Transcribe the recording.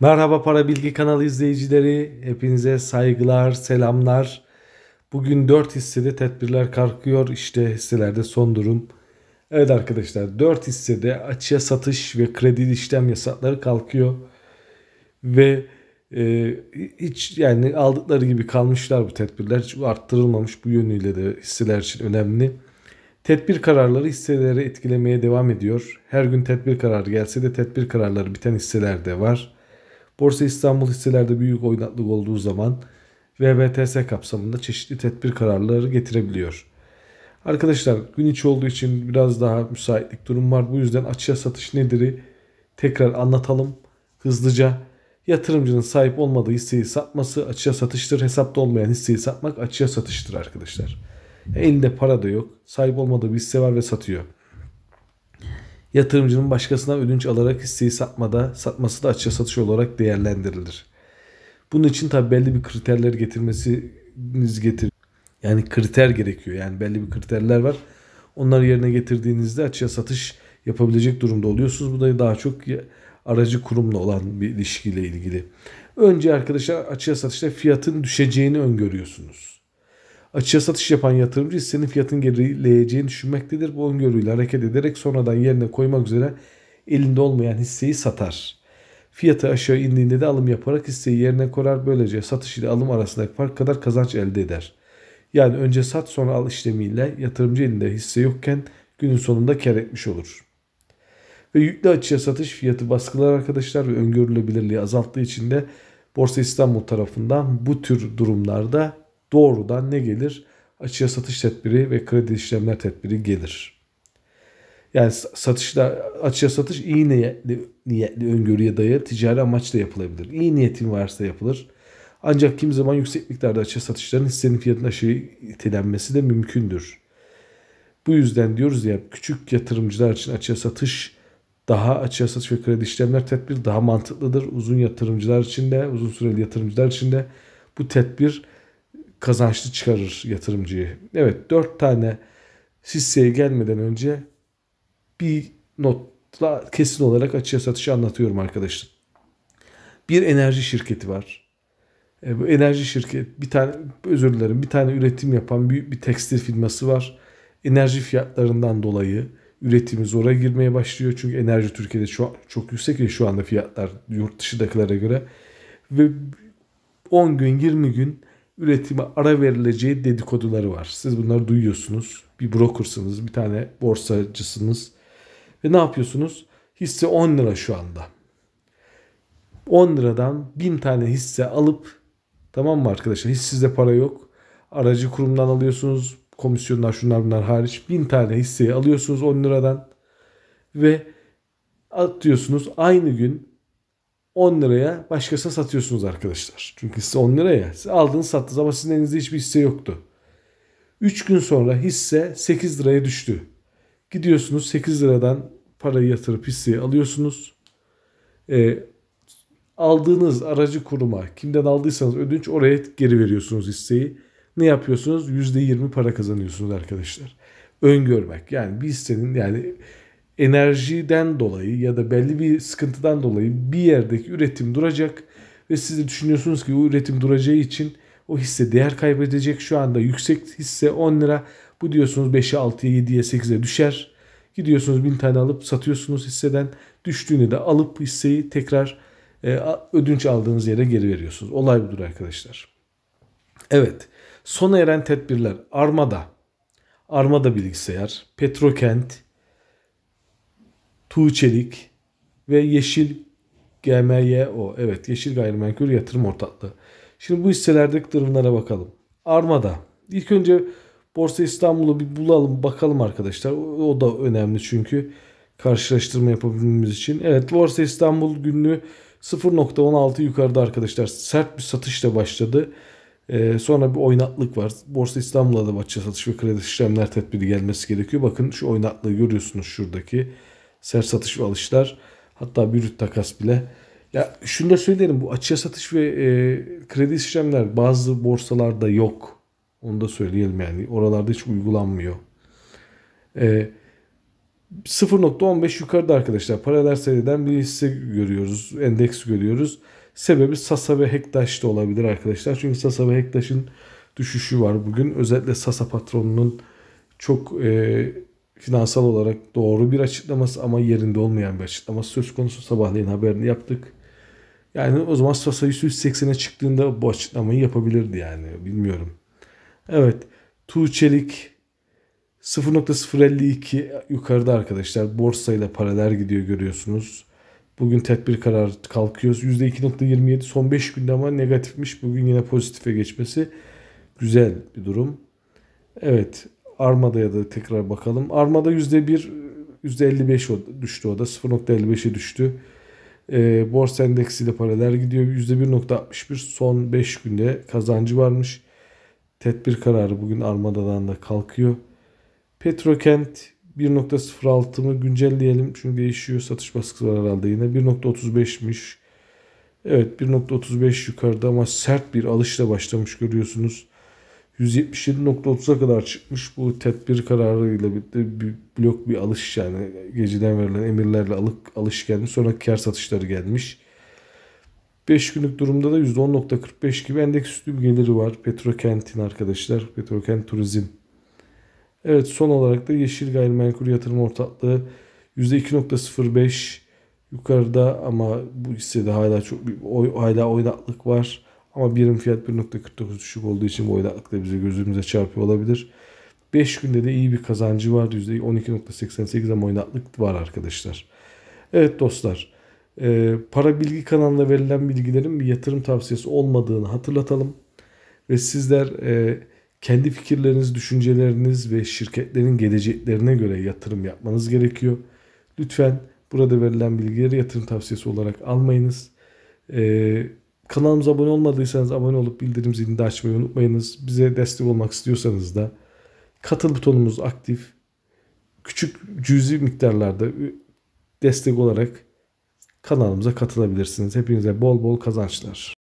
Merhaba Para Bilgi kanalı izleyicileri. Hepinize saygılar, selamlar. Bugün 4 hissede tedbirler kalkıyor. İşte hisselerde son durum. Evet arkadaşlar 4 hissede açıya satış ve kredi işlem yasakları kalkıyor. Ve e, hiç yani aldıkları gibi kalmışlar bu tedbirler. Hiç arttırılmamış bu yönüyle de hisseler için önemli. Tedbir kararları hisseleri etkilemeye devam ediyor. Her gün tedbir kararı gelse de tedbir kararları biten hisseler de var. Borsa İstanbul hisselerde büyük oynaklık olduğu zaman VBTS kapsamında çeşitli tedbir kararları getirebiliyor. Arkadaşlar gün içi olduğu için biraz daha müsaitlik durum var. Bu yüzden açığa satış nedir'i tekrar anlatalım hızlıca. Yatırımcının sahip olmadığı hisseyi satması açığa satıştır. Hesapta olmayan hisseyi satmak açığa satıştır arkadaşlar. Elinde para da yok. Sahip olmadığı bir hisse var ve satıyor yatırımcının başkasından ödünç alarak hisseyi satmada, satması da açığa satış olarak değerlendirilir. Bunun için tabi belli bir kriterler getirmesiniz getir. Yani kriter gerekiyor. Yani belli bir kriterler var. Onları yerine getirdiğinizde açığa satış yapabilecek durumda oluyorsunuz. Bu da daha çok aracı kurumla olan bir ilişkiyle ilgili. Önce arkadaşlar açığa satışta fiyatın düşeceğini öngörüyorsunuz. Açığa satış yapan yatırımcı hissenin fiyatın gerileyeceğini düşünmektedir. Bu öngörüyle hareket ederek sonradan yerine koymak üzere elinde olmayan hisseyi satar. Fiyatı aşağı indiğinde de alım yaparak hisseyi yerine korar. Böylece satış ile alım arasındaki fark kadar kazanç elde eder. Yani önce sat sonra al işlemiyle yatırımcı elinde hisse yokken günün sonunda kar etmiş olur. Ve yüklü açığa satış fiyatı baskılar arkadaşlar ve öngörülebilirliği azalttığı için de Borsa İstanbul tarafından bu tür durumlarda doğrudan ne gelir? Açığa satış tedbiri ve kredi işlemler tedbiri gelir. Yani satışlar, açığa satış iyi niyetli, niyetli öngörüye dayalı ticari amaçla yapılabilir. İyi niyetin varsa yapılır. Ancak kim zaman yüksek miktarda açığa satışların hissenin fiyatına aşırı itelenmesi de mümkündür. Bu yüzden diyoruz ya küçük yatırımcılar için açığa satış daha açığa satış ve kredi işlemler tedbir daha mantıklıdır. Uzun yatırımcılar için de uzun süreli yatırımcılar için de bu tedbir kazançlı çıkarır yatırımcıyı. Evet dört tane hisseye gelmeden önce bir notla kesin olarak açıya satışı anlatıyorum arkadaşlar. Bir enerji şirketi var. E, bu enerji şirket bir tane özür dilerim bir tane üretim yapan büyük bir tekstil firması var. Enerji fiyatlarından dolayı üretimi zora girmeye başlıyor. Çünkü enerji Türkiye'de şu an çok yüksek ve şu anda fiyatlar yurt dışındakilere göre. Ve 10 gün 20 gün üretime ara verileceği dedikoduları var. Siz bunları duyuyorsunuz. Bir brokersınız, bir tane borsacısınız. Ve ne yapıyorsunuz? Hisse 10 lira şu anda. 10 liradan 1000 tane hisse alıp tamam mı arkadaşlar? Hiç sizde para yok. Aracı kurumdan alıyorsunuz. Komisyonlar şunlar bunlar hariç. 1000 tane hisseyi alıyorsunuz 10 liradan. Ve atıyorsunuz. Aynı gün 10 liraya başkasına satıyorsunuz arkadaşlar. Çünkü size 10 liraya. Siz aldınız sattınız ama sizin elinizde hiçbir hisse yoktu. 3 gün sonra hisse 8 liraya düştü. Gidiyorsunuz 8 liradan parayı yatırıp hisseyi alıyorsunuz. E, aldığınız aracı kuruma kimden aldıysanız ödünç oraya geri veriyorsunuz hisseyi. Ne yapıyorsunuz? %20 para kazanıyorsunuz arkadaşlar. Öngörmek yani bir hissenin yani enerjiden dolayı ya da belli bir sıkıntıdan dolayı bir yerdeki üretim duracak ve siz de düşünüyorsunuz ki bu üretim duracağı için o hisse değer kaybedecek. Şu anda yüksek hisse 10 lira. Bu diyorsunuz 5'e 6'ya 7'ye 8'e düşer. Gidiyorsunuz 1000 tane alıp satıyorsunuz hisseden. Düştüğünde de alıp hisseyi tekrar e, ödünç aldığınız yere geri veriyorsunuz. Olay budur arkadaşlar. Evet. Sona eren tedbirler. Armada. Armada bilgisayar. Petrokent. Tuğçelik ve Yeşil GMYO. Evet Yeşil Gayrimenkul Yatırım Ortaklığı. Şimdi bu hisselerdeki durumlara bakalım. Armada. İlk önce Borsa İstanbul'u bir bulalım bakalım arkadaşlar. O da önemli çünkü karşılaştırma yapabilmemiz için. Evet Borsa İstanbul günlüğü 0.16 yukarıda arkadaşlar. Sert bir satışla başladı. Ee, sonra bir oynatlık var. Borsa İstanbul'a da bahçe satış ve kredi işlemler tedbiri gelmesi gerekiyor. Bakın şu oynatlığı görüyorsunuz şuradaki. Ser satış ve alışlar hatta bürüt takas bile. Ya şunu da söyleyelim bu açığa satış ve e, kredi işlemler bazı borsalarda yok. Onu da söyleyelim yani oralarda hiç uygulanmıyor. E, 0.15 yukarıda arkadaşlar paralel seyreden bir hisse görüyoruz, endeks görüyoruz. Sebebi Sasa ve Hektaş da olabilir arkadaşlar. Çünkü Sasa ve Hektaş'ın düşüşü var bugün. Özellikle Sasa patronunun çok e, finansal olarak doğru bir açıklaması ama yerinde olmayan bir açıklaması söz konusu. Sabahleyin haberini yaptık. Yani o zaman Sosa 180'e çıktığında bu açıklamayı yapabilirdi yani bilmiyorum. Evet Tuğçelik 0.052 yukarıda arkadaşlar borsayla paralel gidiyor görüyorsunuz. Bugün tedbir karar kalkıyoruz. %2.27 son 5 günde ama negatifmiş. Bugün yine pozitife geçmesi güzel bir durum. Evet Armada'ya da tekrar bakalım. Armada %1 %55 düştü o da. 0.55'e düştü. E, borsa de paralel gidiyor. %1.61 son 5 günde kazancı varmış. Tedbir kararı bugün Armada'dan da kalkıyor. Petrokent 1.06 güncelleyelim çünkü değişiyor. Satış baskısı var herhalde yine. 1.35'miş. Evet 1.35 yukarıda ama sert bir alışla başlamış görüyorsunuz. 177.30'a kadar çıkmış bu tedbir kararıyla birlikte bir blok bir alış yani geceden verilen emirlerle alık, alış gelmiş sonra kar satışları gelmiş. 5 günlük durumda da %10.45 gibi endeks üstü bir geliri var. Petrokent'in arkadaşlar. Petrokent Turizm. Evet son olarak da Yeşil Gayrimenkul Yatırım Ortaklığı %2.05 yukarıda ama bu hissede hala çok hala oynaklık var. Ama birim fiyat 1.49 düşük olduğu için bu oylaklık da bize gözümüze çarpıyor olabilir. 5 günde de iyi bir kazancı var. %12.88 ama oynaklık var arkadaşlar. Evet dostlar. E, para bilgi kanalında verilen bilgilerin bir yatırım tavsiyesi olmadığını hatırlatalım. Ve sizler e, kendi fikirleriniz, düşünceleriniz ve şirketlerin geleceklerine göre yatırım yapmanız gerekiyor. Lütfen burada verilen bilgileri yatırım tavsiyesi olarak almayınız. Ee, Kanalımıza abone olmadıysanız abone olup bildirim zilini de açmayı unutmayınız. Bize destek olmak istiyorsanız da katıl butonumuz aktif. Küçük cüzi miktarlarda destek olarak kanalımıza katılabilirsiniz. Hepinize bol bol kazançlar.